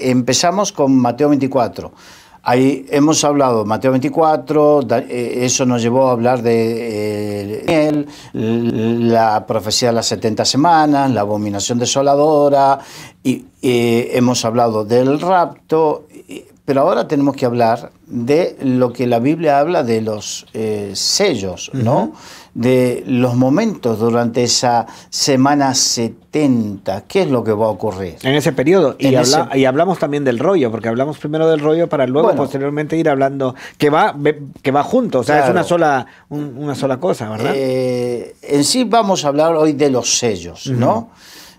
empezamos con Mateo 24. Ahí hemos hablado Mateo 24, eh, eso nos llevó a hablar de eh, él, la profecía de las 70 semanas, la abominación desoladora, y eh, hemos hablado del rapto, pero ahora tenemos que hablar de lo que la Biblia habla de los sellos, ¿no? de los momentos durante esa semana 70. ¿Qué es lo que va a ocurrir? En ese periodo. Y, hablamos también del rollo, porque hablamos primero del rollo para luego posteriormente ir hablando, que va, que va junto, o sea, es una sola, una sola cosa, ¿verdad? Eh, en sí vamos a hablar hoy de los sellos, ¿no?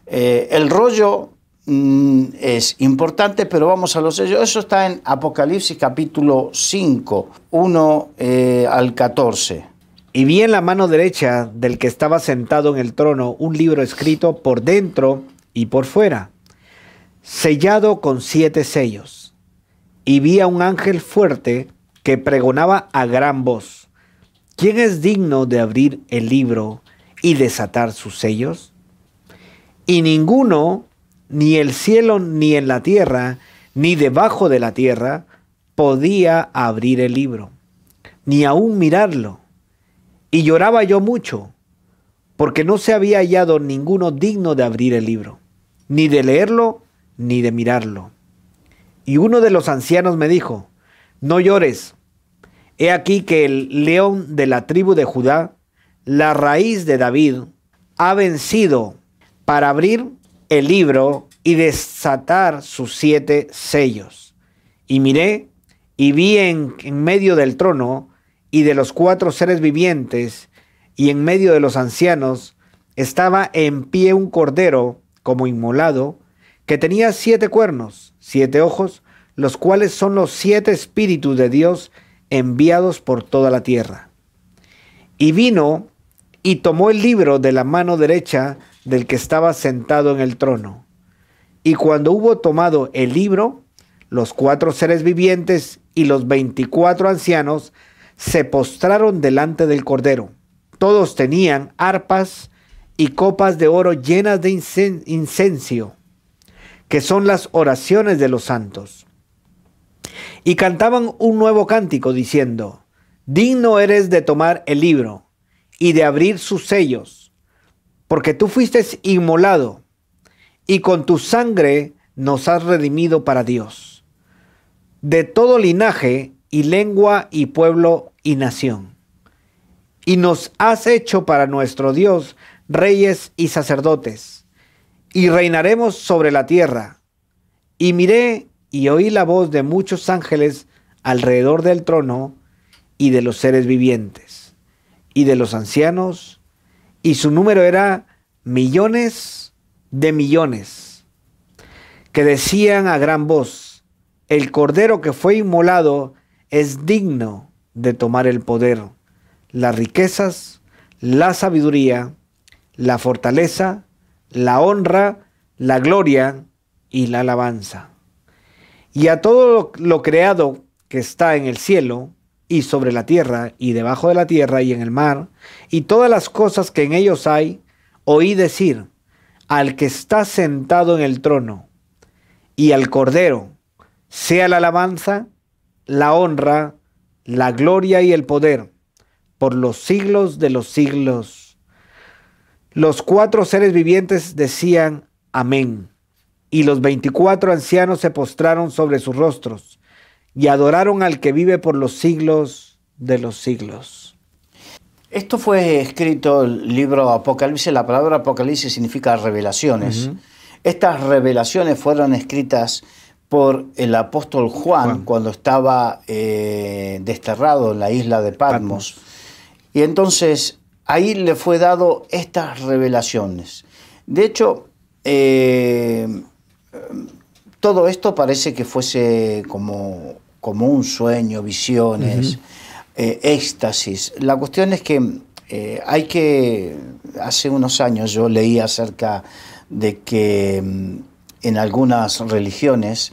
Eh, el rollo mm, es importante, pero vamos a los sellos. Eso está en Apocalipsis capítulo 5, 1 eh, al 14. Y vi en la mano derecha del que estaba sentado en el trono un libro escrito por dentro y por fuera, sellado con siete sellos. Y vi a un ángel fuerte que pregonaba a gran voz, ¿quién es digno de abrir el libro y desatar sus sellos? Y ninguno, ni el cielo, ni en la tierra, ni debajo de la tierra, podía abrir el libro, ni aún mirarlo y lloraba yo mucho, porque no se había hallado ninguno digno de abrir el libro, ni de leerlo, ni de mirarlo. Y uno de los ancianos me dijo, no llores, he aquí que el león de la tribu de Judá, la raíz de David, ha vencido para abrir el libro y desatar sus siete sellos. Y miré y vi en, medio del trono y de los cuatro seres vivientes, y en medio de los ancianos, estaba en pie un cordero, como inmolado, que tenía siete cuernos, siete ojos, los cuales son los siete espíritus de Dios enviados por toda la tierra. Y vino y tomó el libro de la mano derecha del que estaba sentado en el trono. Y cuando hubo tomado el libro, los cuatro seres vivientes y los veinticuatro ancianos se postraron delante del Cordero. Todos tenían arpas y copas de oro llenas de incencio, que son las oraciones de los santos. Y cantaban un nuevo cántico diciendo, Digno eres de tomar el libro y de abrir sus sellos, porque tú fuiste inmolado y con tu sangre nos has redimido para Dios. De todo linaje, y lengua y pueblo y nación. Y nos has hecho para nuestro Dios reyes y sacerdotes, y reinaremos sobre la tierra. Y miré y oí la voz de muchos ángeles alrededor del trono y de los seres vivientes, y de los ancianos, y su número era millones de millones, que decían a gran voz, el cordero que fue inmolado es digno de tomar el poder, las riquezas, la sabiduría, la fortaleza, la honra, la gloria y la alabanza. Y a todo lo creado que está en el cielo y sobre la tierra y debajo de la tierra y en el mar, y todas las cosas que en ellos hay, oí decir al que está sentado en el trono y al cordero, sea la alabanza la honra, la gloria y el poder por los siglos de los siglos. Los cuatro seres vivientes decían amén, y los veinticuatro ancianos se postraron sobre sus rostros y adoraron al que vive por los siglos de los siglos. Esto fue escrito el libro Apocalipsis, la palabra Apocalipsis significa revelaciones. Estas revelaciones fueron escritas por el apóstol Juan, cuando estaba eh, desterrado en la isla de Patmos. Y entonces ahí le fue dado estas revelaciones. De hecho, eh, todo esto parece que fuese como, como un sueño, visiones, eh, éxtasis. La cuestión es que hay que, hace unos años yo leí acerca de que mm, en algunas religiones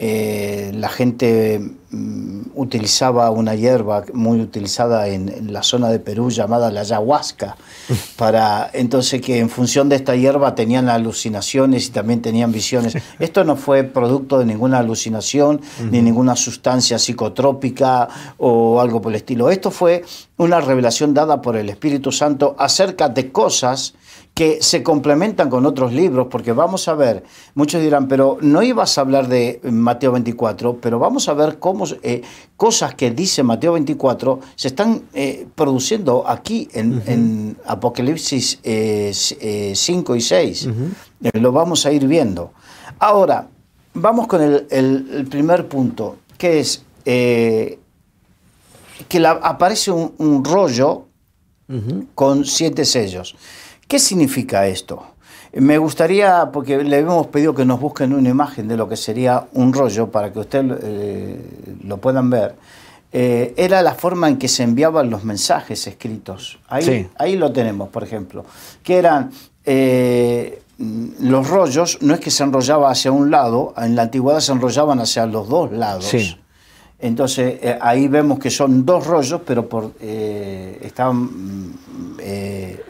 eh, la gente mm, utilizaba una hierba muy utilizada en, la zona de Perú llamada la ayahuasca, para entonces que en función de esta hierba tenían alucinaciones y también tenían visiones. Esto no fue producto de ninguna alucinación, ni ninguna sustancia psicotrópica o algo por el estilo. Esto fue una revelación dada por el Espíritu Santo acerca de cosas que se complementan con otros libros, porque vamos a ver, muchos dirán, pero no ibas a hablar de Mateo 24, pero vamos a ver cómo eh, cosas que dice Mateo 24 se están eh, produciendo aquí en, Apocalipsis 5 eh, y 6. Lo vamos a ir viendo. Ahora, vamos con el, primer punto, que es que aparece un, rollo con siete sellos. ¿Qué significa esto? Me gustaría, porque le hemos pedido que nos busquen una imagen de lo que sería un rollo para que ustedes eh, lo puedan ver. Eh, era la forma en que se enviaban los mensajes escritos. Ahí, ahí lo tenemos, por ejemplo. Que eran eh, los rollos, no es que se enrollaba hacia un lado, en la antigüedad se enrollaban hacia los dos lados. Entonces ahí vemos que son dos rollos, pero por, estaban mm,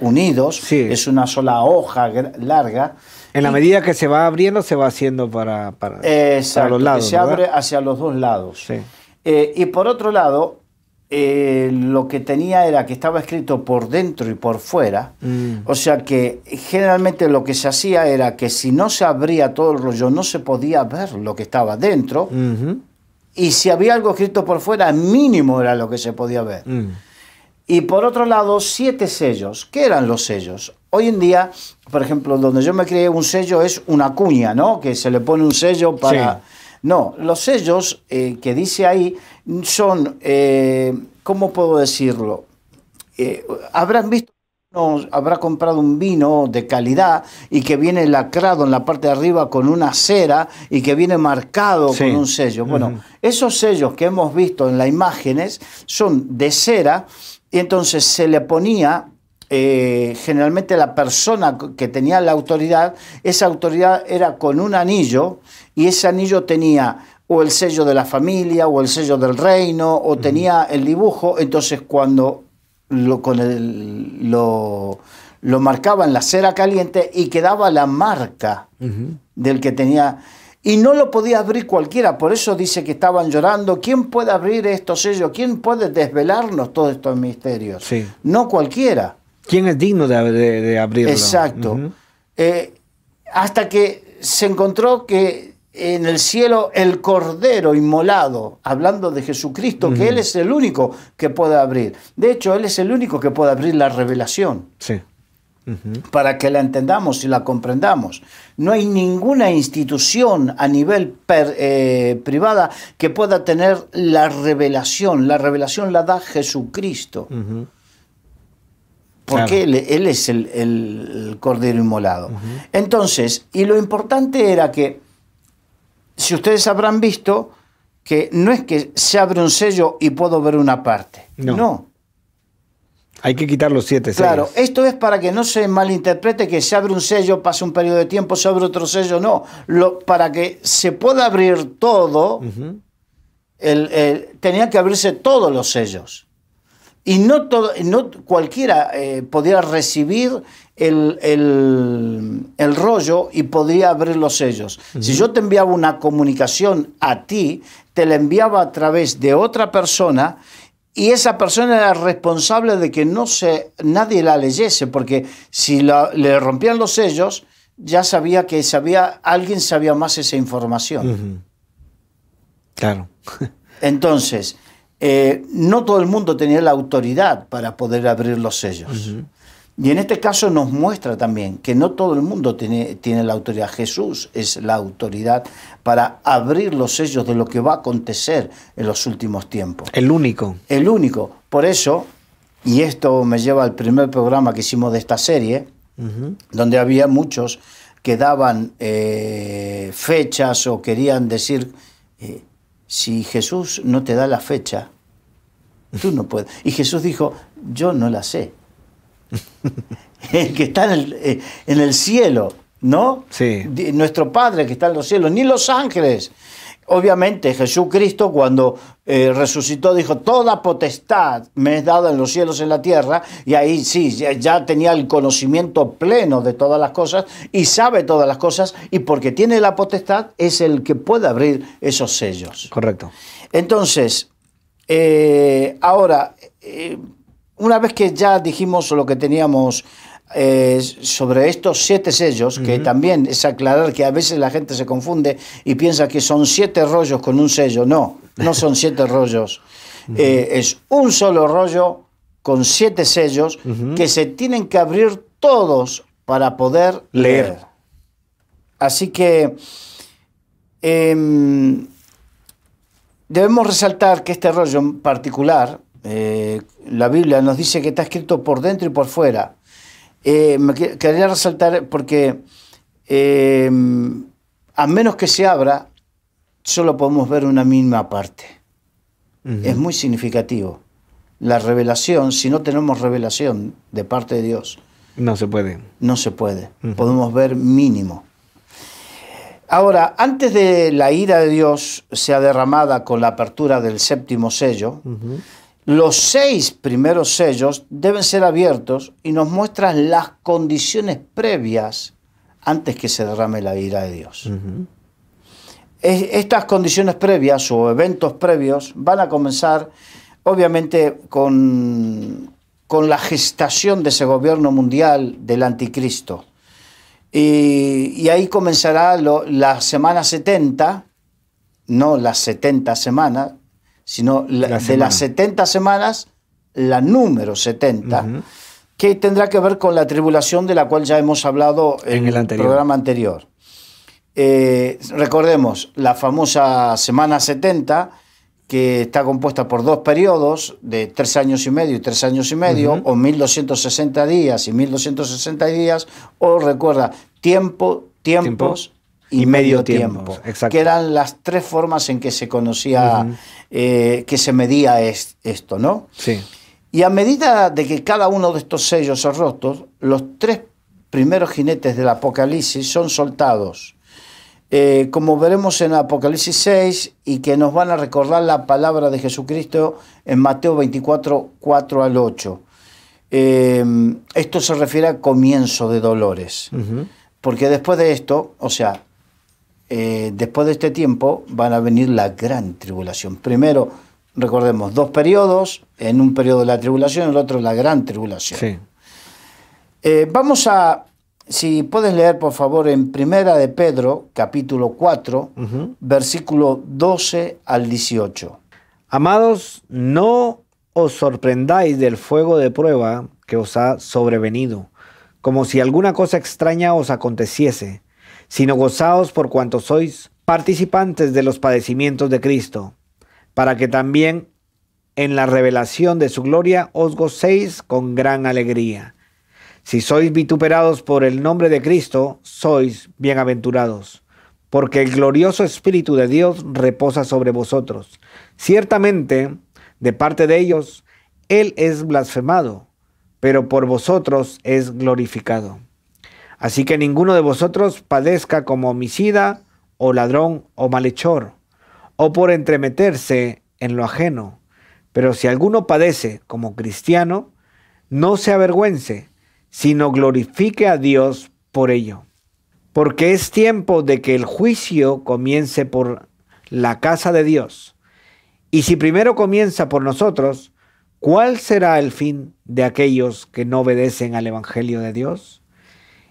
unidos, es una sola hoja larga. En la medida que se va abriendo, se va haciendo para, los lados. Que se abre hacia los dos lados. Eh, y por otro lado, eh, lo que tenía era que estaba escrito por dentro y por fuera. Mm. O sea que generalmente lo que se hacía era que si no se abría todo el rollo, no se podía ver lo que estaba dentro. Y si había algo escrito por fuera, mínimo era lo que se podía ver. Mm. Y por otro lado, siete sellos. ¿Qué eran los sellos? Hoy en día, por ejemplo, donde yo me crié, un sello es una cuña, ¿no? Que se le pone un sello para... No, los sellos eh, que dice ahí son, eh, ¿cómo puedo decirlo? Eh, habrán visto uno habrá comprado un vino de calidad y que viene lacrado en la parte de arriba con una cera y que viene marcado con un sello. Bueno, esos sellos que hemos visto en las imágenes son de cera y entonces se le ponía, eh, generalmente la persona que tenía la autoridad, esa autoridad era con un anillo y ese anillo tenía o el sello de la familia o el sello del reino o tenía el dibujo, entonces cuando lo, con el, lo, lo marcaba en la cera caliente y quedaba la marca del que tenía y no lo podía abrir cualquiera, por eso dice que estaban llorando. ¿Quién puede abrir estos sellos? ¿Quién puede desvelarnos todos estos misterios? Sí. No cualquiera. ¿Quién es digno de, de, Exacto. Eh, hasta que se encontró que en el cielo el Cordero inmolado, hablando de Jesucristo, que Él es el único que puede abrir. De hecho, Él es el único que puede abrir la revelación. Sí para que la entendamos y la comprendamos. No hay ninguna institución a nivel eh, privada que pueda tener la revelación. La revelación la da Jesucristo. Porque él, es el, Cordero Inmolado. Entonces, y lo importante era que, si ustedes habrán visto, que no es que se abre un sello y puedo ver una parte. no. Hay que quitar los siete sellos. Claro, esto es para que no se malinterprete que se abre un sello, pasa un periodo de tiempo, se abre otro sello, no. para que se pueda abrir todo, tenían que abrirse todos los sellos. Y no, todo, no cualquiera eh, podía recibir el, rollo y podría abrir los sellos. Si yo te enviaba una comunicación a ti, te la enviaba a través de otra persona y esa persona era responsable de que no se, nadie la leyese, porque si le rompían los sellos, ya sabía que sabía, alguien sabía más esa información. Claro. Entonces, eh, no todo el mundo tenía la autoridad para poder abrir los sellos. Y en este caso nos muestra también que no todo el mundo tiene, tiene, la autoridad. Jesús es la autoridad para abrir los sellos de lo que va a acontecer en los últimos tiempos. El único. El único. Por eso, y esto me lleva al primer programa que hicimos de esta serie, donde había muchos que daban eh, fechas o querían decir, eh, si Jesús no te da la fecha, tú no puedes. Y Jesús dijo, yo no la sé. el que está en el, eh, cielo, ¿no? Sí. nuestro Padre que está en los cielos, ni los ángeles. Obviamente Jesucristo cuando eh, resucitó dijo, toda potestad me es dada en los cielos y en la tierra, y ahí sí, ya, tenía el conocimiento pleno de todas las cosas y sabe todas las cosas, y porque tiene la potestad es el que puede abrir esos sellos. Correcto. Entonces, eh, ahora, una vez que ya dijimos lo que teníamos eh, sobre estos siete sellos, que también es aclarar que a veces la gente se confunde y piensa que son siete rollos con un sello. No, no son siete rollos. Eh, es un solo rollo con siete sellos que se tienen que abrir todos para poder leer. Así que em, debemos resaltar que este rollo en particular la Biblia nos dice que está escrito por dentro y por fuera. Eh, me quería resaltar porque eh, a menos que se abra, solo podemos ver una mínima parte. Es muy significativo. La revelación, si no tenemos revelación de parte de Dios. No se puede. No se puede. Podemos ver mínimo. Ahora, antes de la ira de Dios sea derramada con la apertura del séptimo sello, los seis primeros sellos deben ser abiertos y nos muestran las condiciones previas antes que se derrame la ira de Dios. estas condiciones previas o eventos previos van a comenzar, obviamente, con, con la gestación de ese gobierno mundial del anticristo. Y, ahí comenzará la semana 70, no las 70 semanas, sino de las 70 semanas, la número 70, que tendrá que ver con la tribulación de la cual ya hemos hablado en, el programa anterior. Eh, recordemos, la famosa semana 70, que está compuesta por dos periodos de tres años y medio y tres años y medio, o mil o 1260 días y 1260 días, o recuerda, tiempo, tiempos, y, medio, tiempo, que eran las tres formas en que se conocía, eh, que se medía esto, ¿no? Sí. Y a medida de que cada uno de estos sellos o rostros, los tres primeros jinetes del Apocalipsis son soltados. Eh, como veremos en Apocalipsis 6 y que nos van a recordar la palabra de Jesucristo en Mateo 24, 4 al 8. Em, esto se refiere al comienzo de dolores, porque después de esto, o sea, eh, después de este tiempo van a venir la gran tribulación. Primero, recordemos, dos periodos, en un periodo la tribulación, en el otro la gran tribulación. Eh, vamos a, si puedes leer por favor en Primera de Pedro, capítulo 4, versículo 12 al 18. Amados, no os sorprendáis del fuego de prueba que os ha sobrevenido, como si alguna cosa extraña os aconteciese sino gozaos por cuanto sois participantes de los padecimientos de Cristo, para que también en la revelación de su gloria os gocéis con gran alegría. Si sois vituperados por el nombre de Cristo, sois bienaventurados, porque el glorioso Espíritu de Dios reposa sobre vosotros. Ciertamente, de parte de ellos, Él es blasfemado, pero por vosotros es glorificado. Así que ninguno de vosotros padezca como homicida o ladrón o malhechor, o por entremeterse en lo ajeno. Pero si alguno padece como cristiano, no se avergüence, sino glorifique a Dios por ello. Porque es tiempo de que el juicio comience por la casa de Dios. Y si primero comienza por nosotros, ¿cuál será el fin de aquellos que no obedecen al Evangelio de Dios?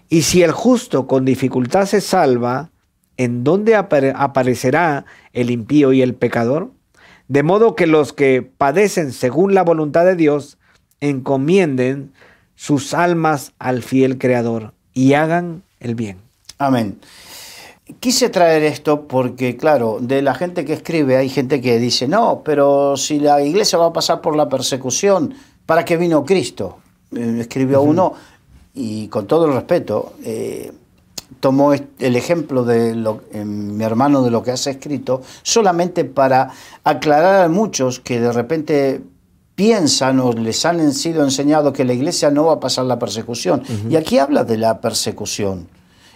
Y si el justo con dificultad se salva, ¿en dónde aparecerá el impío y el pecador? De modo que los que padecen según la voluntad de Dios encomienden sus almas al fiel Creador y hagan el bien. Amén. Quise traer esto porque, claro, de la gente que escribe hay gente que dice, no, pero si la iglesia va a pasar por la persecución, ¿para qué vino Cristo? Eh, escribió uno y con todo el respeto, eh, tomó el ejemplo de eh, mi hermano de lo que has escrito solamente para aclarar a muchos que de repente piensan o les han sido enseñado que la iglesia no va a pasar la persecución. Y aquí habla de la persecución.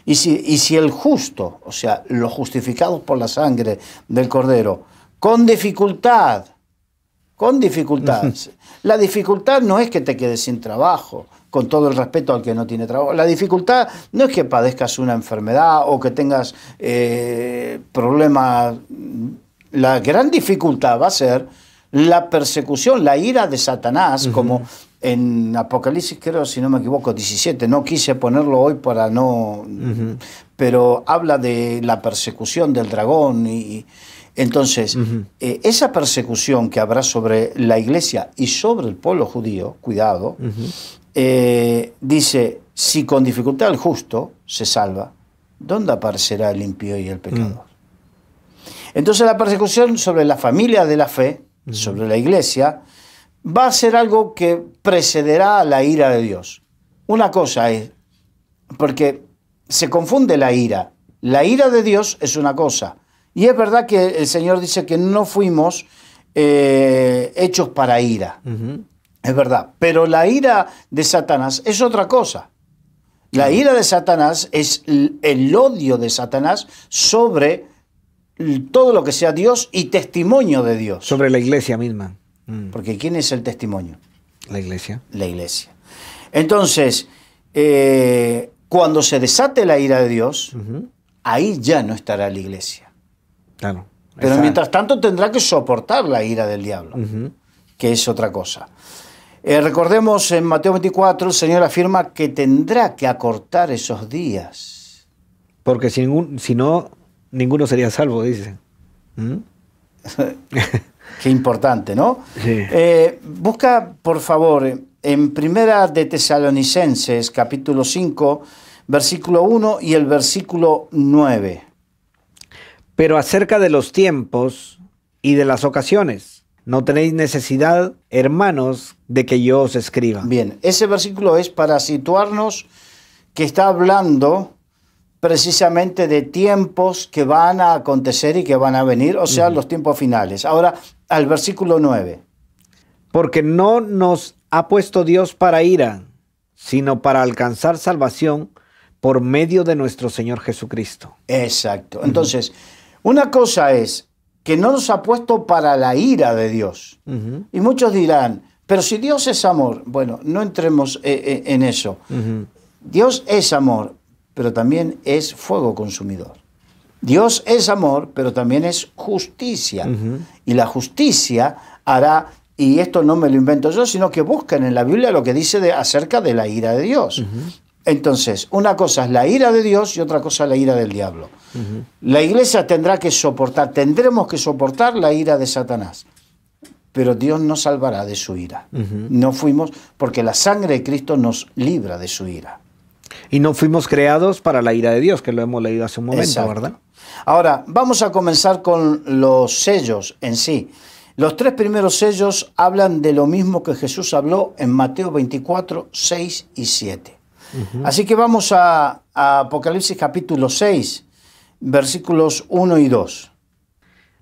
Y si, y si el justo, o sea, los justificados por la sangre del cordero, con dificultad, con dificultad. La dificultad no es que te quedes sin trabajo, con todo el respeto al que no tiene trabajo. La dificultad no es que padezcas una enfermedad o que tengas eh, problemas. La gran dificultad va a ser la persecución, la ira de Satanás, como en Apocalipsis, creo, si no me equivoco, 17, no quise ponerlo hoy para no... Pero habla de la persecución del dragón y... Entonces, eh, esa persecución que habrá sobre la iglesia y sobre el pueblo judío, cuidado, eh, dice, si con dificultad el justo se salva, ¿dónde aparecerá el impío y el pecador? Mm. Entonces la persecución sobre la familia de la fe, mm. sobre la iglesia, va a ser algo que precederá a la ira de Dios. Una cosa es, porque se confunde la ira. La ira de Dios es una cosa. Y es verdad que el Señor dice que no fuimos eh, hechos para ira. Es verdad, pero la ira de Satanás es otra cosa. La ira de Satanás es el odio de Satanás sobre todo lo que sea Dios y testimonio de Dios. Sobre la iglesia misma. Mm. Porque ¿quién es el testimonio? La iglesia. La iglesia. Entonces, eh, cuando se desate la ira de Dios, ahí ya no estará la iglesia. Claro. Pero mientras tanto tendrá que soportar la ira del diablo, que es otra cosa. Eh, recordemos en Mateo 24, el Señor afirma que tendrá que acortar esos días. Porque si, no, ninguno sería salvo, dice. ¿Mm? Qué importante, ¿no? Eh, busca, por favor, en Primera de Tesalonicenses, capítulo 5, versículo 1 y el versículo 9. Pero acerca de los tiempos y de las ocasiones no tenéis necesidad, hermanos, de que yo os escriba. Bien, ese versículo es para situarnos que está hablando precisamente de tiempos que van a acontecer y que van a venir, o sea, los tiempos finales. Ahora, al versículo 9. Porque no nos ha puesto Dios para ira, sino para alcanzar salvación por medio de nuestro Señor Jesucristo. Exacto. Entonces, una cosa es que no nos ha puesto para la ira de Dios. Y muchos dirán, pero si Dios es amor, bueno, no entremos eh, eh, en eso. Dios es amor, pero también es fuego consumidor. Dios es amor, pero también es justicia. Y la justicia hará, y esto no me lo invento yo, sino que busquen en la Biblia lo que dice acerca de la ira de Dios. Entonces, una cosa es la ira de Dios y otra cosa es la ira del diablo. La iglesia tendrá que soportar, tendremos que soportar la ira de Satanás. Pero Dios nos salvará de su ira. No fuimos, porque la sangre de Cristo nos libra de su ira. Y no fuimos creados para la ira de Dios, que lo hemos leído hace un momento, ¿verdad? Ahora, vamos a comenzar con los sellos en sí. Los tres primeros sellos hablan de lo mismo que Jesús habló en Mateo 24, 6 y 7. Así que vamos a, Apocalipsis capítulo 6, versículos 1 y 2.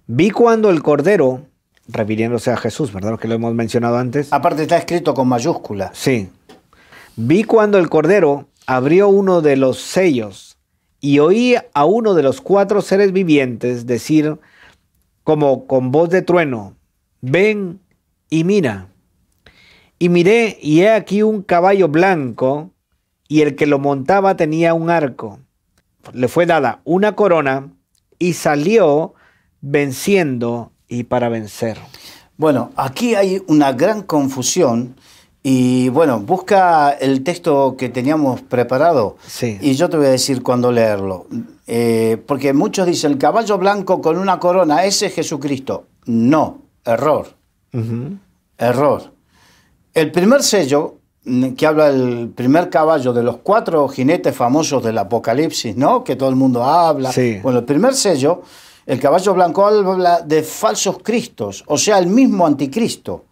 Vi cuando el Cordero, refiriéndose a Jesús, ¿verdad? que lo hemos mencionado antes. Aparte está escrito con mayúscula. Sí. Vi cuando el Cordero abrió uno de los sellos y oí a uno de los cuatro seres vivientes decir como con voz de trueno, ven y mira. Y miré y he aquí un caballo blanco y el que lo montaba tenía un arco. Le fue dada una corona y salió venciendo y para vencer. Bueno, aquí hay una gran confusión y bueno, busca el texto que teníamos preparado sí. y yo te voy a decir cuándo leerlo. Eh, porque muchos dicen, el caballo blanco con una corona, ese es Jesucristo. No, error. Error. El primer sello que habla el primer caballo de los cuatro jinetes famosos del Apocalipsis, ¿no? Que todo el mundo habla. Bueno, el primer sello, el caballo blanco habla de falsos cristos, o sea, el mismo anticristo.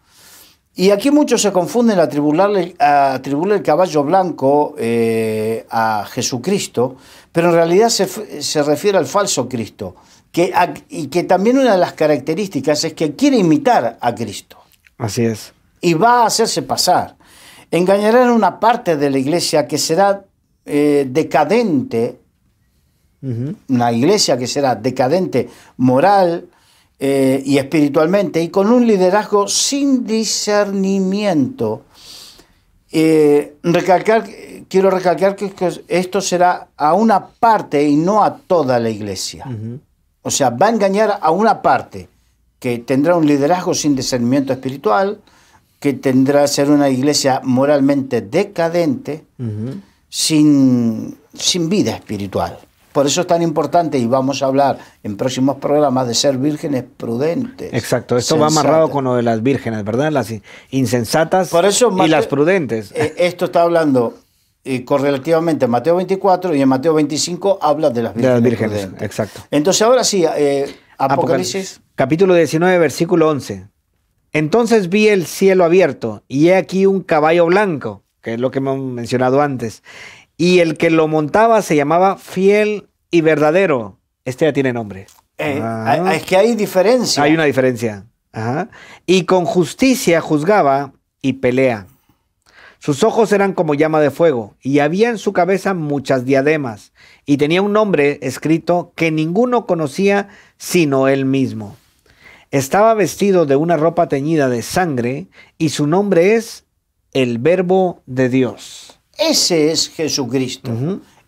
Y aquí muchos se confunden en a atribuirle el caballo blanco eh, a Jesucristo, pero en realidad se, refiere al falso Cristo, que, y que también una de las características es que quiere imitar a Cristo. Así es. Y va a hacerse pasar engañarán a una parte de la iglesia que será eh, decadente, una iglesia que será decadente moral eh, y espiritualmente, y con un liderazgo sin discernimiento. Eh, recalcar, quiero recalcar que esto será a una parte y no a toda la iglesia. O sea, va a engañar a una parte que tendrá un liderazgo sin discernimiento espiritual, que tendrá que ser una iglesia moralmente decadente, sin, sin vida espiritual. Por eso es tan importante, y vamos a hablar en próximos programas, de ser vírgenes prudentes. Exacto, esto va amarrado con lo de las vírgenes, ¿verdad? Las insensatas y las prudentes. Eh, esto está hablando eh, correlativamente en Mateo 24 y en Mateo 25 habla de las vírgenes. De las vírgenes, exacto. Entonces ahora sí, eh, Apocalipsis. Capítulo 19, versículo 11. Entonces vi el cielo abierto y he aquí un caballo blanco, que es lo que hemos mencionado antes, y el que lo montaba se llamaba fiel y verdadero. Este ya tiene nombre. Eh, ah. Es que hay diferencia. Hay una diferencia. Y con justicia juzgaba y pelea. Sus ojos eran como llama de fuego, y había en su cabeza muchas diademas, y tenía un nombre escrito que ninguno conocía sino él mismo. Estaba vestido de una ropa teñida de sangre y su nombre es el Verbo de Dios. Ese es Jesucristo.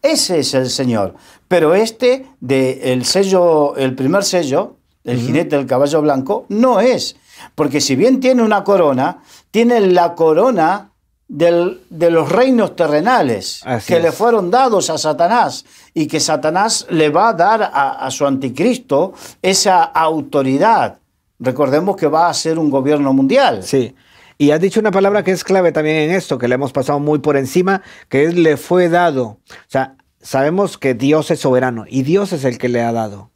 Ese es el Señor. Pero este del sello, el primer sello, el jinete del caballo blanco, no es. Porque si bien tiene una corona, tiene la corona de los reinos terrenales que le fueron dados a Satanás y que Satanás le va a dar a su anticristo esa autoridad Recordemos que va a ser un gobierno mundial. Sí. Y ha dicho una palabra que es clave también en esto, que le hemos pasado muy por encima, que es le fue dado. O sea, sabemos que Dios es soberano y Dios es el que le ha dado.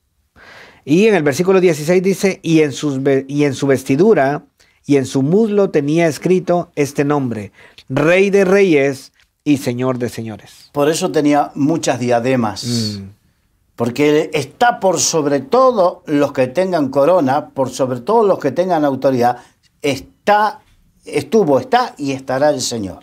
Y en el versículo 16 dice, y en, sus, y en su vestidura y en su muslo tenía escrito este nombre, Rey de Reyes y Señor de Señores. Por eso tenía muchas diademas. Mm. Porque está por sobre todo los que tengan corona, por sobre todo los que tengan autoridad, está, estuvo, está y estará el Señor.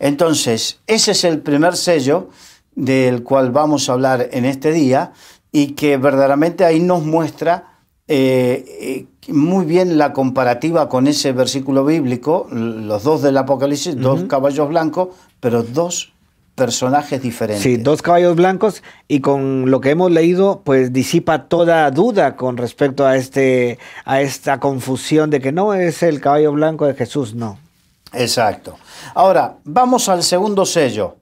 Entonces, ese es el primer sello del cual vamos a hablar en este día y que verdaderamente ahí nos muestra eh, eh, muy bien la comparativa con ese versículo bíblico, los dos del Apocalipsis, dos caballos blancos, pero dos personajes diferentes. Sí, dos caballos blancos y con lo que hemos leído, pues disipa toda duda con respecto a este a esta confusión de que no es el caballo blanco de Jesús, no. Exacto. Ahora, vamos al segundo sello.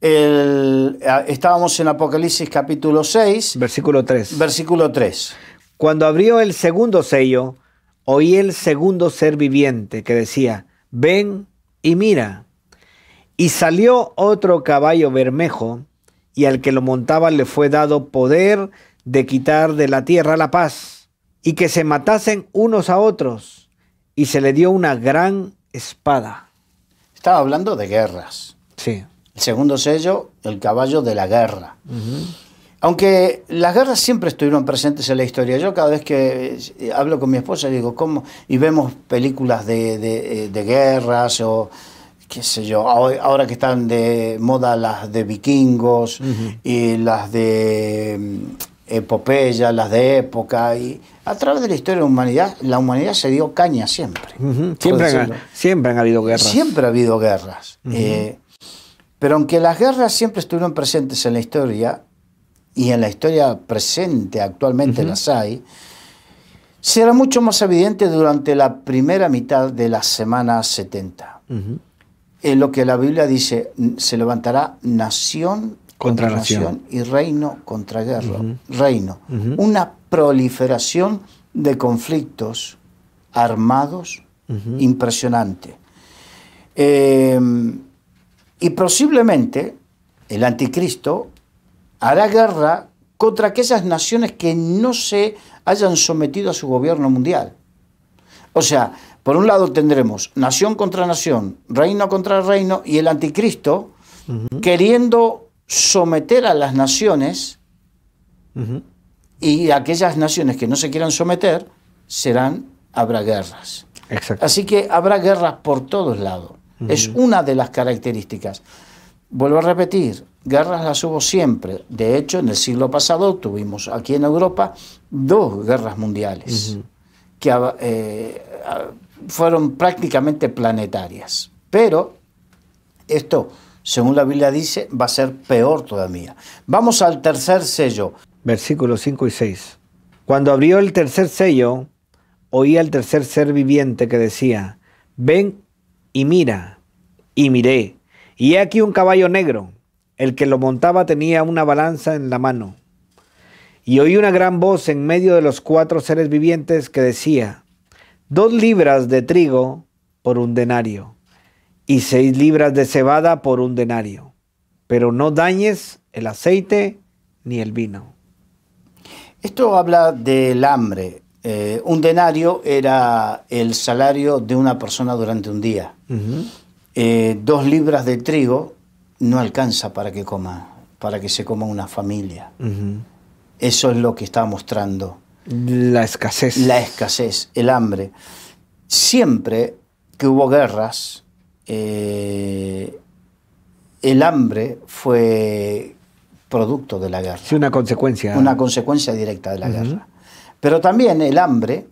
estábamos en Apocalipsis capítulo 6. Versículo 3. Versículo 3. Cuando abrió el segundo sello, oí el segundo ser viviente que decía, ven y mira. Y salió otro caballo bermejo, y al que lo montaba le fue dado poder de quitar de la tierra la paz, y que se matasen unos a otros, y se le dio una gran espada. Estaba hablando de guerras. Sí. El segundo sello, el caballo de la guerra. Aunque las guerras siempre estuvieron presentes en la historia. Yo cada vez que eh, hablo con mi esposa digo, ¿cómo? Y vemos películas de eh, guerras o qué sé yo, ahora que están de moda las de vikingos y las de mm, epopeya, las de época, y a través de la historia de la humanidad, la humanidad se dio caña siempre. siempre, han, siempre, han, habido guerras. Siempre ha habido guerras. Eh, pero aunque las guerras siempre estuvieron presentes en la historia, y en la historia presente actualmente las hay, será mucho más evidente durante la primera mitad de la semana 70 eh, lo que la Biblia dice, se levantará nación contra, nación. y reino contra guerra, reino. Una proliferación de conflictos armados impresionante. Em, y posiblemente el anticristo hará guerra contra aquellas naciones que no se hayan sometido a su gobierno mundial. O sea, por un lado tendremos nación contra nación, reino contra reino y el anticristo queriendo someter a las naciones y aquellas naciones que no se quieran someter serán, habrá guerras. Así que habrá guerras por todos lados. Es una de las características. Vuelvo a repetir, guerras las hubo siempre. De hecho, en el siglo pasado tuvimos aquí en Europa dos guerras mundiales que eh, fueron prácticamente planetarias. Pero esto, según la Biblia dice, va a ser peor todavía. Vamos al tercer sello. Versículos 5 y 6. Cuando abrió el tercer sello, oí al tercer ser viviente que decía, ven y mira, y miré, y he aquí un caballo negro. El que lo montaba tenía una balanza en la mano. Y oí una gran voz en medio de los cuatro seres vivientes que decía, dos libras de trigo por un denario y seis libras de cebada por un denario, pero no dañes el aceite ni el vino. Esto habla del hambre. Eh, un denario era el salario de una persona durante un día. Eh, dos libras de trigo no alcanza para que coma, para que se coma una familia. Eso es lo que está mostrando. La escasez. La escasez, el hambre. Siempre que hubo guerras, eh, el hambre fue producto de la guerra. es una consecuencia. Una consecuencia directa de la guerra. Pero también el hambre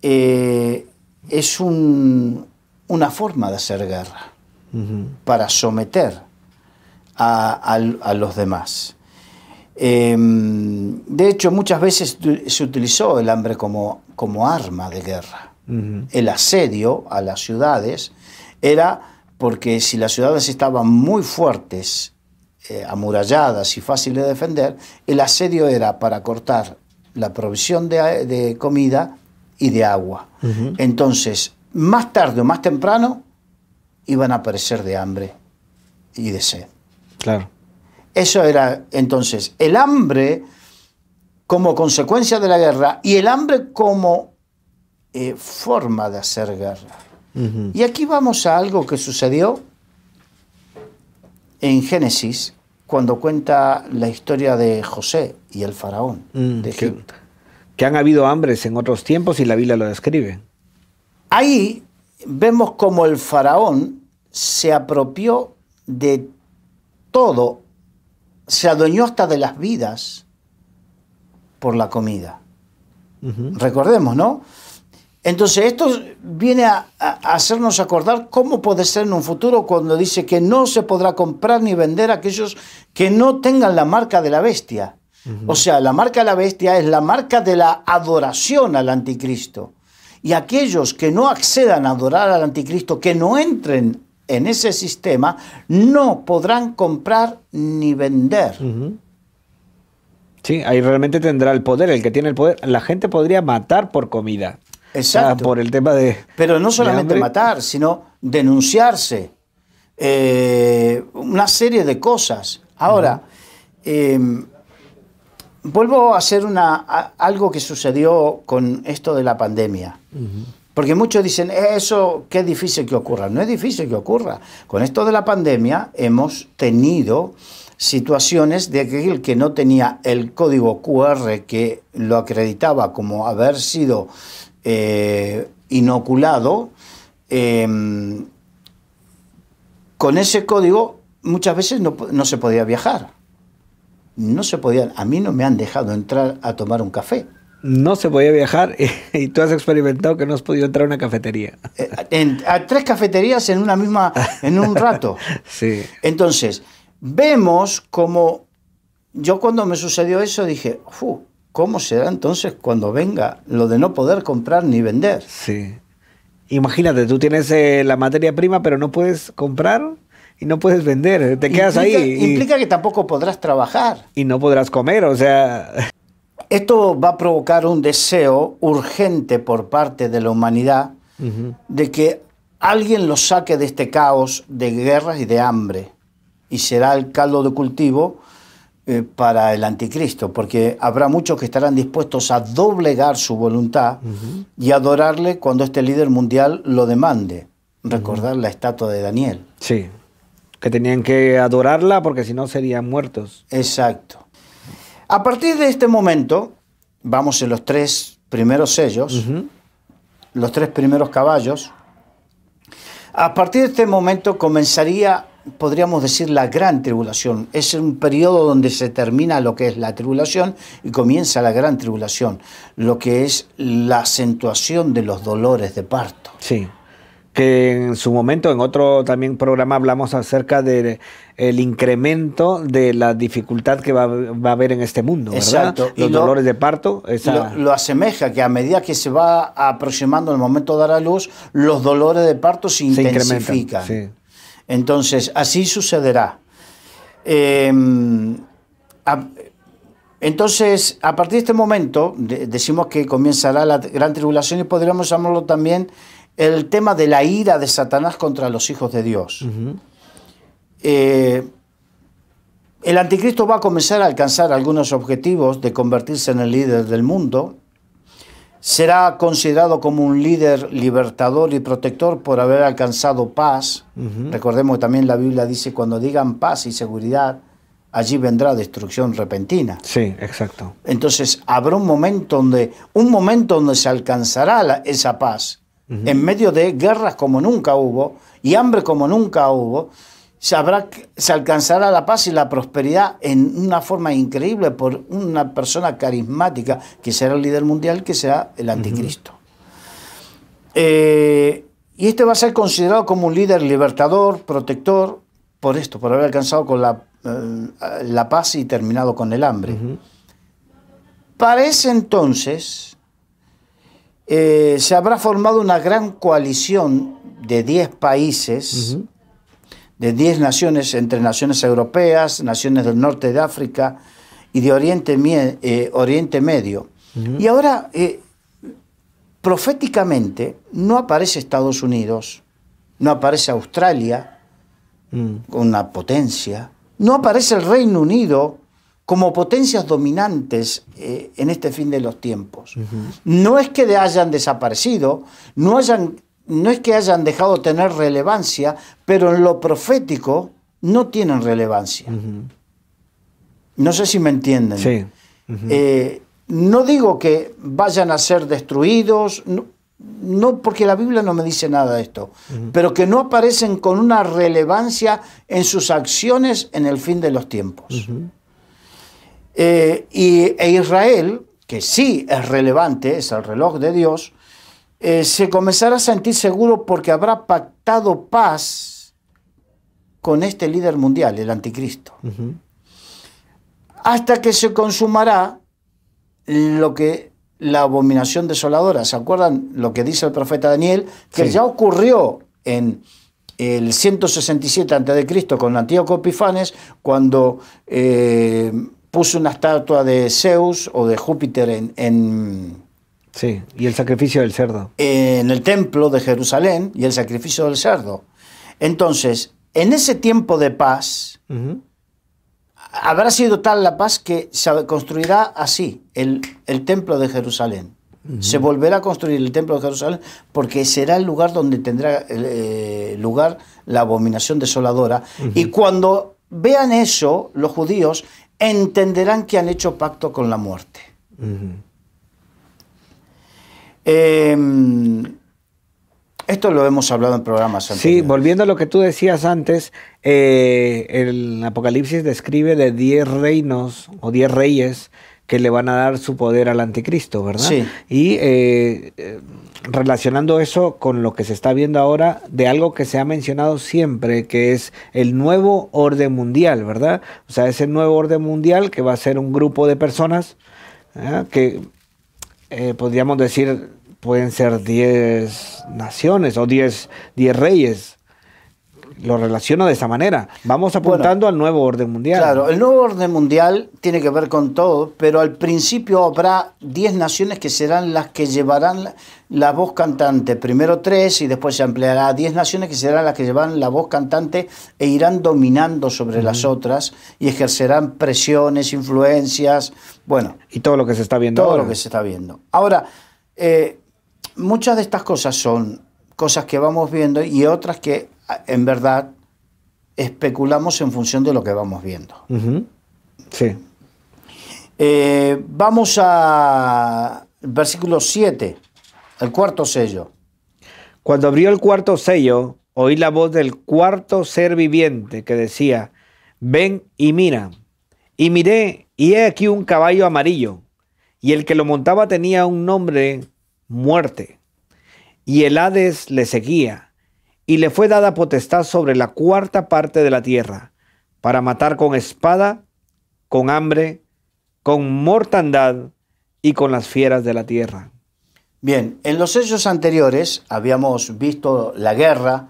eh, es una forma de hacer guerra para someter a los demás. Em, de hecho, muchas veces se utilizó el hambre como, como arma de guerra. El asedio a las ciudades era porque si las ciudades estaban muy fuertes, eh, amuralladas y fáciles de defender, el asedio era para cortar la provisión de, comida y de agua. Entonces, más tarde o más temprano, iban a aparecer de hambre y de sed. Claro. Eso era entonces el hambre como consecuencia de la guerra y el hambre como eh, forma de hacer guerra. Y aquí vamos a algo que sucedió en Génesis cuando cuenta la historia de José y el faraón mm, de Egipto. Que, que, han habido hambres en otros tiempos y la Biblia lo describe. Ahí vemos como el faraón se apropió de todo se adueñó hasta de las vidas por la comida. Recordemos, ¿no? Entonces esto viene a, hacernos acordar cómo puede ser en un futuro cuando dice que no se podrá comprar ni vender aquellos que no tengan la marca de la bestia. O sea, la marca de la bestia es la marca de la adoración al anticristo. Y aquellos que no accedan a adorar al anticristo, que no entren en ese sistema no podrán comprar ni vender. Sí, ahí realmente tendrá el poder, el que tiene el poder. La gente podría matar por comida. Exacto. por el tema de. Pero no solamente matar, sino denunciarse. Eh, una serie de cosas. Ahora, em, vuelvo a hacer una, algo que sucedió con esto de la pandemia. Porque muchos dicen, eh, eso qué difícil que ocurra. No es difícil que ocurra. Con esto de la pandemia hemos tenido situaciones de aquel que no tenía el código QR que lo acreditaba como haber sido eh, inoculado, em, con ese código muchas veces no, no, se podía viajar. No se podía a mí no me han dejado entrar a tomar un café no se podía viajar y, tú has experimentado que no has podido entrar a una cafetería. Eh, a tres cafeterías en una misma, en un rato. sí. Entonces, vemos como yo cuando me sucedió eso dije, ¿cómo será entonces cuando venga lo de no poder comprar ni vender? Sí. Imagínate, tú tienes eh, la materia prima pero no puedes comprar y no puedes vender, te quedas ahí. Implica que tampoco podrás trabajar. Y no podrás comer, o sea... Esto va a provocar un deseo urgente por parte de la humanidad de que alguien lo saque de este caos de guerras y de hambre. Y será el caldo de cultivo eh, para el anticristo, porque habrá muchos que estarán dispuestos a doblegar su voluntad y adorarle cuando este líder mundial lo demande. Recordar la estatua de Daniel. Sí, que tenían que adorarla porque si no serían muertos. Exacto. A partir de este momento, vamos en los tres primeros sellos, los tres primeros caballos. A partir de este momento comenzaría, podríamos decir, la gran tribulación. Es un periodo donde se termina lo que es la tribulación y comienza la gran tribulación, lo que es la acentuación de los dolores de parto. Sí que en su momento, en otro también programa, hablamos acerca de el incremento de la dificultad que va, a haber en este mundo, ¿verdad? Exacto. Los dolores de parto. Lo, asemeja que a medida que se va aproximando el momento de dar a luz, los dolores de parto se, intensifican. Entonces, así sucederá. Em, entonces, a partir de este momento, decimos que comenzará la gran tribulación y podríamos llamarlo también el tema de la ira de Satanás contra los hijos de Dios. Eh, el anticristo va a comenzar a alcanzar algunos objetivos de convertirse en el líder del mundo. Será considerado como un líder libertador y protector por haber alcanzado paz. Recordemos que también la Biblia dice, cuando digan paz y seguridad, allí vendrá destrucción repentina. Sí, exacto. Entonces habrá un momento donde, un momento donde se alcanzará esa paz, en medio de guerras como nunca hubo y hambre como nunca hubo, se, habrá, se alcanzará la paz y la prosperidad en una forma increíble por una persona carismática que será el líder mundial, que será el anticristo. Eh, y este va a ser considerado como un líder libertador, protector, por esto, por haber alcanzado con la, eh, paz y terminado con el hambre. Para ese entonces eh, se habrá formado una gran coalición de 10 países de 10 naciones entre naciones europeas, naciones del norte de África y de Oriente, eh, Oriente Medio. Y ahora, eh, proféticamente, no aparece Estados Unidos, no aparece Australia, mm. con una potencia, no aparece el Reino Unido como potencias dominantes eh, en este fin de los tiempos. No es que hayan desaparecido, no hayan no es que hayan dejado de tener relevancia, pero en lo profético no tienen relevancia. No sé si me entienden. Eh, no digo que vayan a ser destruidos, no, porque la Biblia no me dice nada de esto, pero que no aparecen con una relevancia en sus acciones en el fin de los tiempos. Eh, y, e Israel, que sí es relevante, es el reloj de Dios, eh, se comenzará a sentir seguro porque habrá pactado paz con este líder mundial, el anticristo, hasta que se consumará lo que la abominación desoladora. ¿Se acuerdan lo que dice el profeta Daniel? Que ya ocurrió en el 167 a.C. con Antíoco Epifanes, cuando eh, puso una estatua de Zeus o de Júpiter en Sí, y el sacrificio del cerdo. En el templo de Jerusalén y el sacrificio del cerdo. Entonces, en ese tiempo de paz, habrá sido tal la paz que se construirá así el, templo de Jerusalén. Se volverá a construir el templo de Jerusalén porque será el lugar donde tendrá eh, lugar la abominación desoladora. Y cuando vean eso, los judíos entenderán que han hecho pacto con la muerte. Em, esto lo hemos hablado en programas anteriores. Sí, volviendo a lo que tú decías antes, eh, el Apocalipsis describe de 10 reinos o diez reyes que le van a dar su poder al anticristo, ¿verdad? Sí. Y eh, eh, relacionando eso con lo que se está viendo ahora, de algo que se ha mencionado siempre, que es el nuevo orden mundial, ¿verdad? O sea, ese nuevo orden mundial que va a ser un grupo de personas que eh, podríamos decir, pueden ser 10 naciones o 10 reyes lo relaciono de esa manera. Vamos apuntando al nuevo orden mundial. Claro, el nuevo orden mundial tiene que ver con todo, pero al principio habrá 10 naciones que serán las que llevarán la, voz cantante. Primero tres y después se ampliará a 10 naciones que serán las que llevarán la voz cantante e irán dominando sobre las otras y ejercerán presiones, influencias, bueno. Y todo lo que se está viendo. Todo ahora. lo que se está viendo. Ahora, eh, muchas de estas cosas son cosas que vamos viendo y otras que en verdad especulamos en función de lo que vamos viendo. Sí. Eh, vamos a versículo 7, el cuarto sello. Cuando abrió el cuarto sello, oí la voz del cuarto ser viviente que decía, ven y mira. Y miré, y he aquí un caballo amarillo, y el que lo montaba tenía un nombre, muerte, y el Hades le seguía y le fue dada potestad sobre la cuarta parte de la tierra, para matar con espada, con hambre, con mortandad y con las fieras de la tierra. Bien, en los hechos anteriores habíamos visto la guerra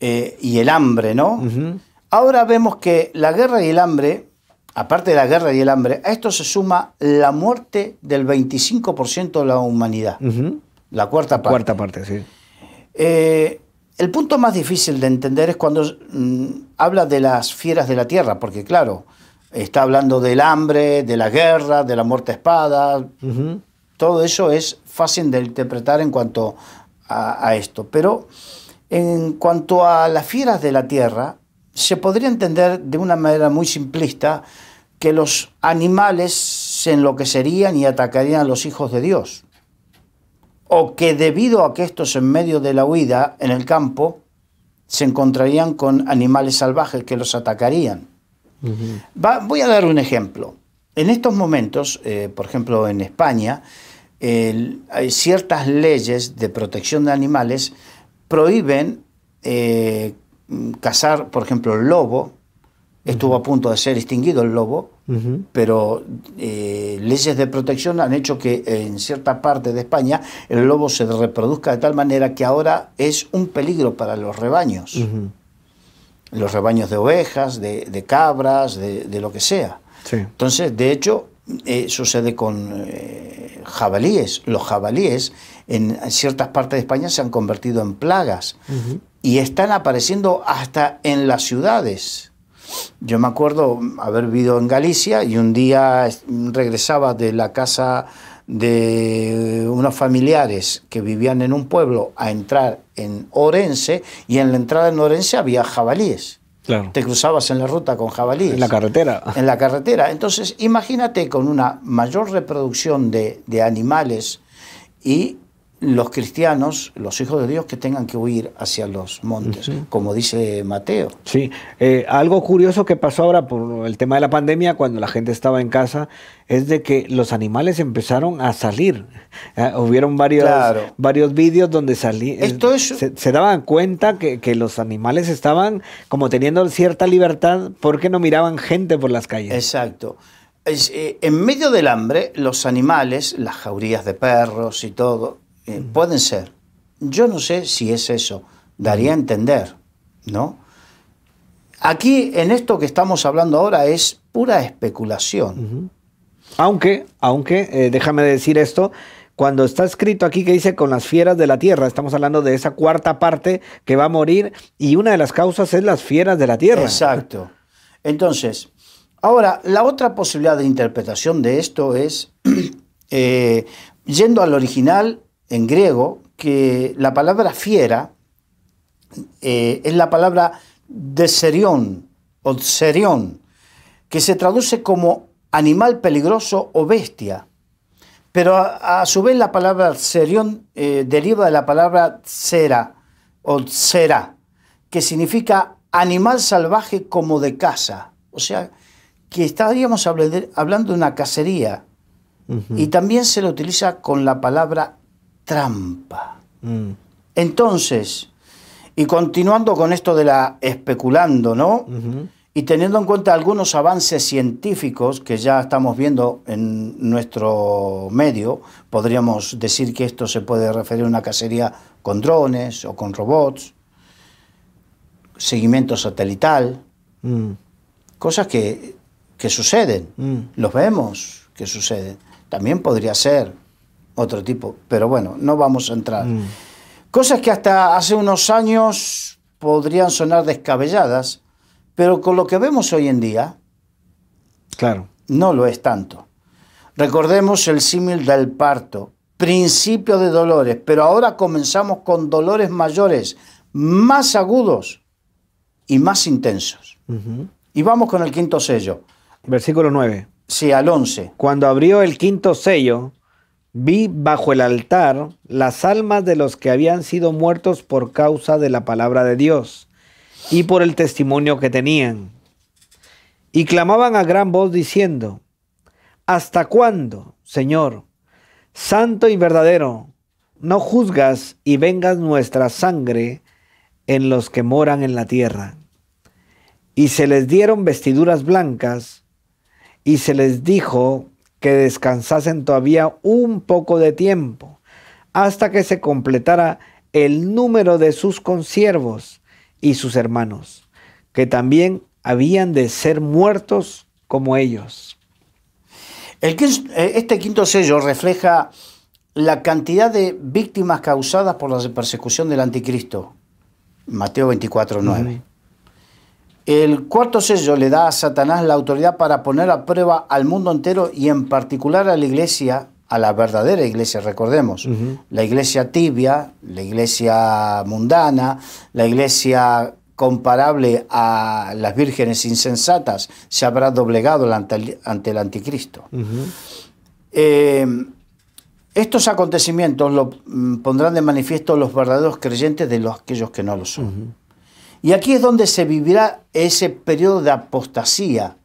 eh, y el hambre, ¿no? Ahora vemos que la guerra y el hambre, aparte de la guerra y el hambre, a esto se suma la muerte del 25% de la humanidad, la cuarta parte. Cuarta parte, sí. Eh, el punto más difícil de entender es cuando mm, habla de las fieras de la tierra, porque claro, está hablando del hambre, de la guerra, de la muerte a espada. Todo eso es fácil de interpretar en cuanto a, esto. Pero en cuanto a las fieras de la tierra, se podría entender de una manera muy simplista que los animales se enloquecerían y atacarían a los hijos de Dios o que debido a que estos en medio de la huida en el campo se encontrarían con animales salvajes que los atacarían. voy a dar un ejemplo. En estos momentos, eh, por ejemplo en España, hay ciertas leyes de protección de animales prohíben eh, cazar, por ejemplo, el lobo. Estuvo a punto de ser extinguido el lobo, pero eh, leyes de protección han hecho que en cierta parte de España el lobo se reproduzca de tal manera que ahora es un peligro para los rebaños. Los rebaños de ovejas, de, cabras, de, lo que sea. Entonces, de hecho, eh, sucede con eh, jabalíes. Los jabalíes en ciertas partes de España se han convertido en plagas y están apareciendo hasta en las ciudades. Yo me acuerdo haber vivido en Galicia y un día regresaba de la casa de unos familiares que vivían en un pueblo a entrar en Orense y en la entrada en Orense había jabalíes. Claro. Te cruzabas en la ruta con jabalíes. En la carretera. En la carretera. Entonces, imagínate con una mayor reproducción de, de animales y los cristianos, los hijos de Dios, que tengan que huir hacia los montes, como dice Mateo. Sí, eh, algo curioso que pasó ahora por el tema de la pandemia, cuando la gente estaba en casa, es de que los animales empezaron a salir. Ah, hubieron varios, varios vídeos donde salí, eh, se, daban cuenta que, los animales estaban como teniendo cierta libertad porque no miraban gente por las calles. Exacto. Eh, en medio del hambre, los animales, las jaurías de perros y todo, eh, pueden ser. Yo no sé si es eso, daría a entender, ¿no? Aquí en esto que estamos hablando ahora es pura especulación. Aunque, aunque, eh, déjame decir esto, cuando está escrito aquí que dice con las fieras de la tierra, estamos hablando de esa cuarta parte que va a morir y una de las causas es las fieras de la tierra. Exacto. Entonces, ahora, la otra posibilidad de interpretación de esto es, eh, yendo al original, en griego que la palabra fiera eh, es la palabra deserión o serión, que se traduce como animal peligroso o bestia. Pero a, su vez la palabra serión eh, deriva de la palabra cera o será, que significa animal salvaje como de caza. O sea, que estaríamos hablando de una cacería. Y también se lo utiliza con la palabra trampa. Mm. Entonces, y continuando con esto de la especulando, ¿no? Y teniendo en cuenta algunos avances científicos que ya estamos viendo en nuestro medio, podríamos decir que esto se puede referir a una cacería con drones o con robots, seguimiento satelital, mm. cosas que, suceden, mm. los vemos que suceden. También podría ser otro tipo. Pero bueno, no vamos a entrar. Mm. Cosas que hasta hace unos años podrían sonar descabelladas, pero con lo que vemos hoy en día, claro. no lo es tanto. Recordemos el símil del parto, principio de dolores, pero ahora comenzamos con dolores mayores, más agudos y más intensos. Y vamos con el quinto sello. Versículo 9. Sí, al 11. Cuando abrió el quinto sello, Vi bajo el altar las almas de los que habían sido muertos por causa de la palabra de Dios y por el testimonio que tenían. Y clamaban a gran voz diciendo, ¿Hasta cuándo, Señor, santo y verdadero, no juzgas y vengas nuestra sangre en los que moran en la tierra? Y se les dieron vestiduras blancas y se les dijo que descansasen todavía un poco de tiempo, hasta que se completara el número de sus consiervos y sus hermanos, que también habían de ser muertos como ellos. Eh, este quinto sello refleja la cantidad de víctimas causadas por la persecución del anticristo. Mateo 24, 9. El cuarto sello le da a Satanás la autoridad para poner a prueba al mundo entero y en particular a la iglesia, a la verdadera iglesia, recordemos, la iglesia tibia, la iglesia mundana, la iglesia comparable a las vírgenes insensatas, se habrá doblegado ante el anticristo. Eh, estos acontecimientos lo mm, pondrán de manifiesto los verdaderos creyentes de los, aquellos que no lo son. Y aquí es donde se vivirá ese periodo de apostasía.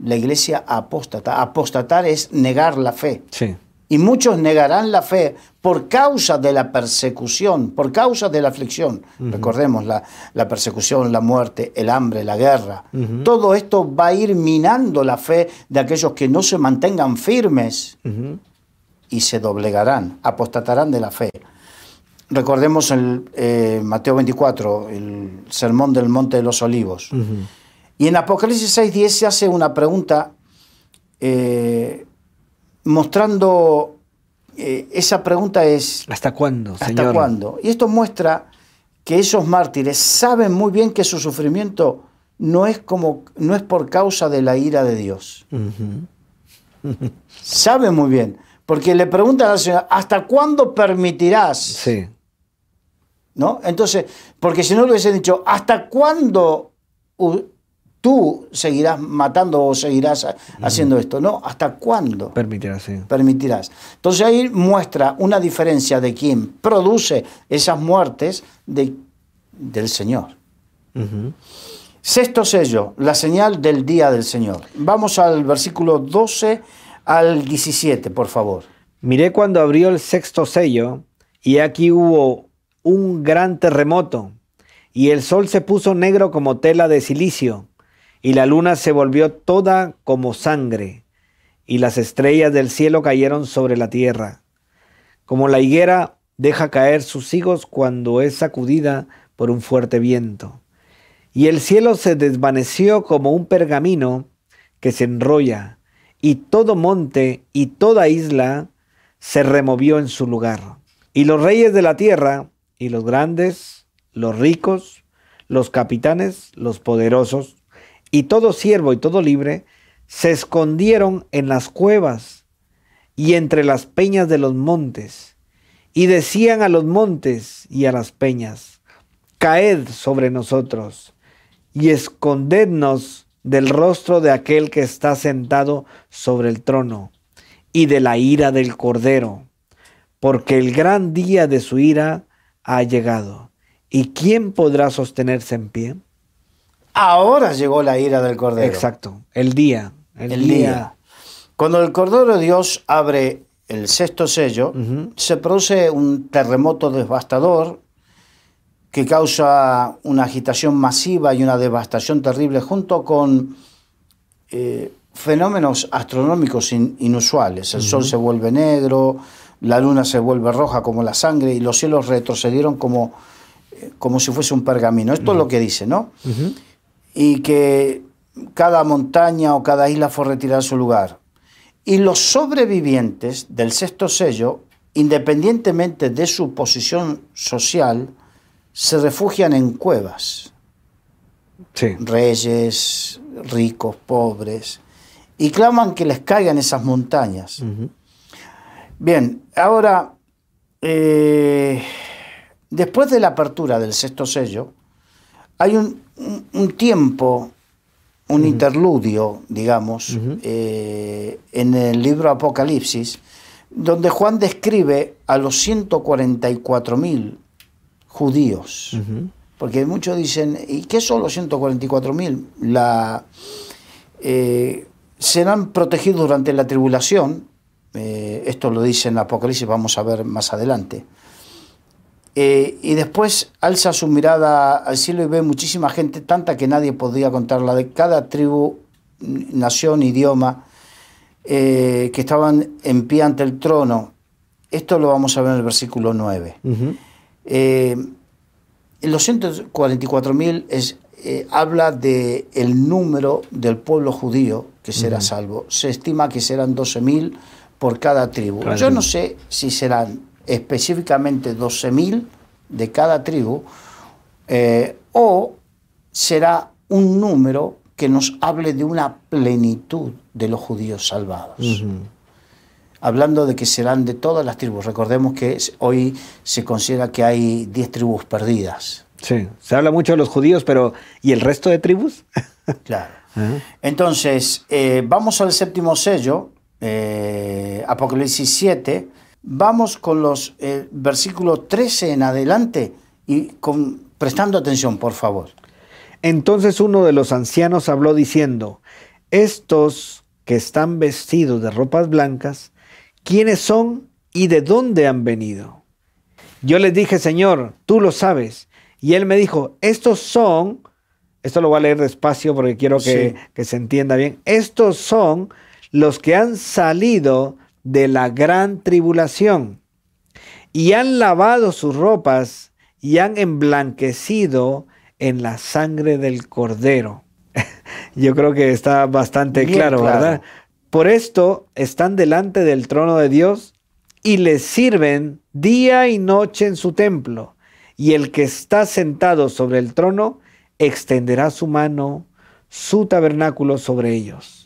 La iglesia apóstata. Apostatar es negar la fe. Y muchos negarán la fe por causa de la persecución, por causa de la aflicción. Recordemos la, persecución, la muerte, el hambre, la guerra. Todo esto va a ir minando la fe de aquellos que no se mantengan firmes y se doblegarán, apostatarán de la fe recordemos el, eh, Mateo 24, el sermón del Monte de los Olivos. Y en Apocalipsis 6.10 se hace una pregunta eh, mostrando, eh, esa pregunta es... ¿Hasta cuándo? ¿Hasta cuándo? Y esto muestra que esos mártires saben muy bien que su sufrimiento no es, como, no es por causa de la ira de Dios. saben muy bien. Porque le preguntan al Señor, ¿hasta cuándo permitirás? Sí ¿no? Entonces, porque si no lo hubiesen dicho, ¿hasta cuándo tú seguirás matando o seguirás haciendo esto? No, ¿hasta cuándo? Permitirás, Permitirás. Entonces ahí muestra una diferencia de quien produce esas muertes de, del Señor. Sexto sello, la señal del día del Señor. Vamos al versículo 12 al 17, por favor. Miré cuando abrió el sexto sello, y aquí hubo un gran terremoto, y el sol se puso negro como tela de silicio, y la luna se volvió toda como sangre, y las estrellas del cielo cayeron sobre la tierra, como la higuera deja caer sus higos cuando es sacudida por un fuerte viento. Y el cielo se desvaneció como un pergamino que se enrolla, y todo monte y toda isla se removió en su lugar. Y los reyes de la tierra y los grandes, los ricos, los capitanes, los poderosos, y todo siervo y todo libre, se escondieron en las cuevas y entre las peñas de los montes, y decían a los montes y a las peñas, caed sobre nosotros y escondednos del rostro de aquel que está sentado sobre el trono y de la ira del cordero, porque el gran día de su ira ha llegado. ¿Y quién podrá sostenerse en pie? Ahora llegó la ira del Cordero. Exacto, el día. El, día. Cuando el Cordero de Dios abre el sexto sello, se produce un terremoto devastador que causa una agitación masiva y una devastación terrible junto con eh, fenómenos astronómicos inusuales. El sol se vuelve negro, la luna se vuelve roja como la sangre y los cielos retrocedieron como, eh, como si fuese un pergamino. Esto es lo que dice, ¿no? Y que cada montaña o cada isla fue retirada a su lugar. Y los sobrevivientes del sexto sello, independientemente de su posición social, se refugian en cuevas. Sí. Reyes, ricos, pobres, y claman que les caigan esas montañas. Bien, ahora, eh, después de la apertura del sexto sello, hay un, tiempo, un interludio, digamos, eh, en el libro Apocalipsis, donde Juan describe a los 144.000 judíos. Porque muchos dicen, ¿y qué son los 144.000? La, eh, serán protegidos durante la tribulación, eh, esto lo dice en Apocalipsis, vamos a ver más adelante. Eh, y después alza su mirada al cielo y ve muchísima gente, tanta que nadie podía contarla, de cada tribu, nación, idioma, eh, que estaban en pie ante el trono. Esto lo vamos a ver en el versículo 9. En los 144.000 habla de el número del pueblo judío que será salvo. Se estima que serán 12.000 por cada tribu. Yo no sé si serán específicamente 12.000 de cada tribu eh, o será un número que nos hable de una plenitud de los judíos salvados. Hablando de que serán de todas las tribus. Recordemos que hoy se considera que hay 10 tribus perdidas. Sí, se habla mucho de los judíos, pero ¿y el resto de tribus? claro. Ah. Entonces, eh, vamos al séptimo sello, eh, Apocalipsis 7, vamos con los eh, versículo versículos 13 en adelante y con, prestando atención, por favor. Entonces uno de los ancianos habló diciendo, estos que están vestidos de ropas blancas, ¿quiénes son y de dónde han venido? Yo les dije, Señor, tú lo sabes. Y él me dijo, estos son, esto lo voy a leer despacio porque quiero que, que se entienda bien, estos son los que han salido de la gran tribulación y han lavado sus ropas y han emblanquecido en la sangre del cordero. Yo creo que está bastante claro, ¿verdad? Por esto están delante del trono de Dios y les sirven día y noche en su templo. Y el que está sentado sobre el trono extenderá su mano, su tabernáculo sobre ellos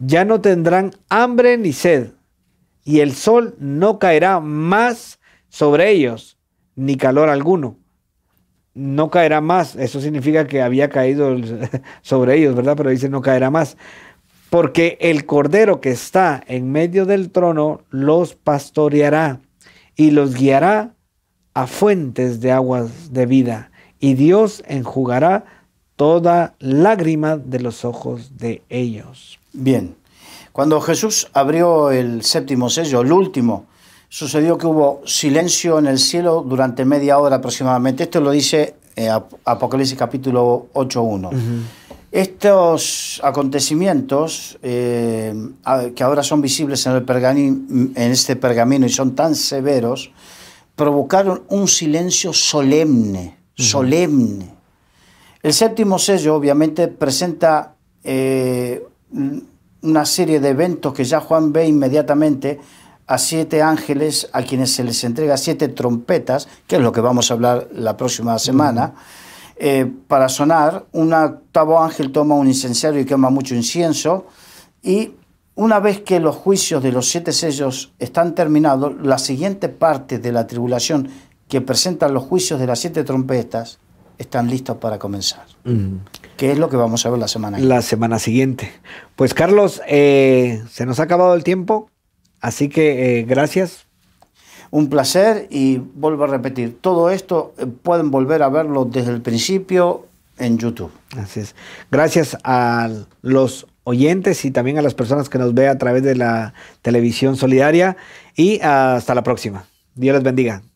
ya no tendrán hambre ni sed, y el sol no caerá más sobre ellos, ni calor alguno. No caerá más, eso significa que había caído sobre ellos, ¿verdad? Pero dice no caerá más, porque el cordero que está en medio del trono los pastoreará y los guiará a fuentes de aguas de vida, y Dios enjugará toda lágrima de los ojos de ellos. Bien. Cuando Jesús abrió el séptimo sello, el último, sucedió que hubo silencio en el cielo durante media hora aproximadamente. Esto lo dice eh, Apocalipsis capítulo 8.1. Estos acontecimientos eh, que ahora son visibles en, el en este pergamino y son tan severos, provocaron un silencio solemne, solemne. El séptimo sello obviamente presenta eh, una serie de eventos que ya Juan ve inmediatamente a siete ángeles a quienes se les entrega siete trompetas, que es lo que vamos a hablar la próxima semana, eh, para sonar. Un octavo ángel toma un incensario y quema mucho incienso. Y una vez que los juicios de los siete sellos están terminados, la siguiente parte de la tribulación que presentan los juicios de las siete trompetas están listos para comenzar. ¿Qué es lo que vamos a ver la semana? La semana siguiente. Pues Carlos, eh, se nos ha acabado el tiempo, así que eh, gracias. Un placer y vuelvo a repetir, todo esto eh, pueden volver a verlo desde el principio en YouTube. Así es. Gracias a los oyentes y también a las personas que nos ve a través de la televisión solidaria y hasta la próxima. Dios les bendiga.